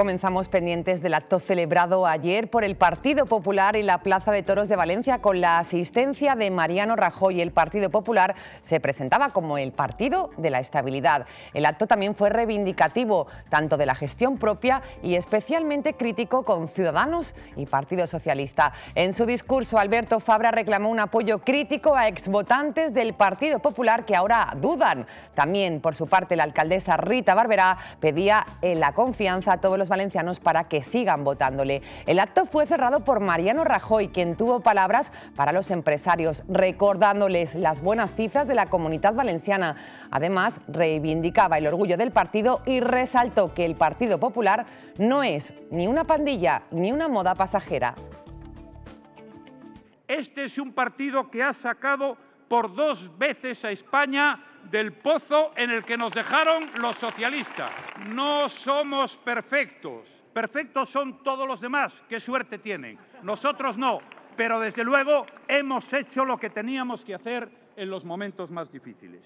Comenzamos pendientes del acto celebrado ayer por el Partido Popular en la Plaza de Toros de Valencia con la asistencia de Mariano Rajoy. El Partido Popular se presentaba como el partido de la estabilidad. El acto también fue reivindicativo, tanto de la gestión propia y especialmente crítico con Ciudadanos y Partido Socialista. En su discurso, Alberto Fabra reclamó un apoyo crítico a exvotantes del Partido Popular que ahora dudan. También, por su parte, la alcaldesa Rita Barberá pedía la confianza a todos los valencianos para que sigan votándole. El acto fue cerrado por Mariano Rajoy, quien tuvo palabras para los empresarios, recordándoles las buenas cifras de la comunidad valenciana. Además, reivindicaba el orgullo del partido y resaltó que el Partido Popular no es ni una pandilla ni una moda pasajera. Este es un partido que ha sacado por dos veces a España del pozo en el que nos dejaron los socialistas. No somos perfectos. Perfectos son todos los demás. Qué suerte tienen. Nosotros no. Pero desde luego hemos hecho lo que teníamos que hacer en los momentos más difíciles.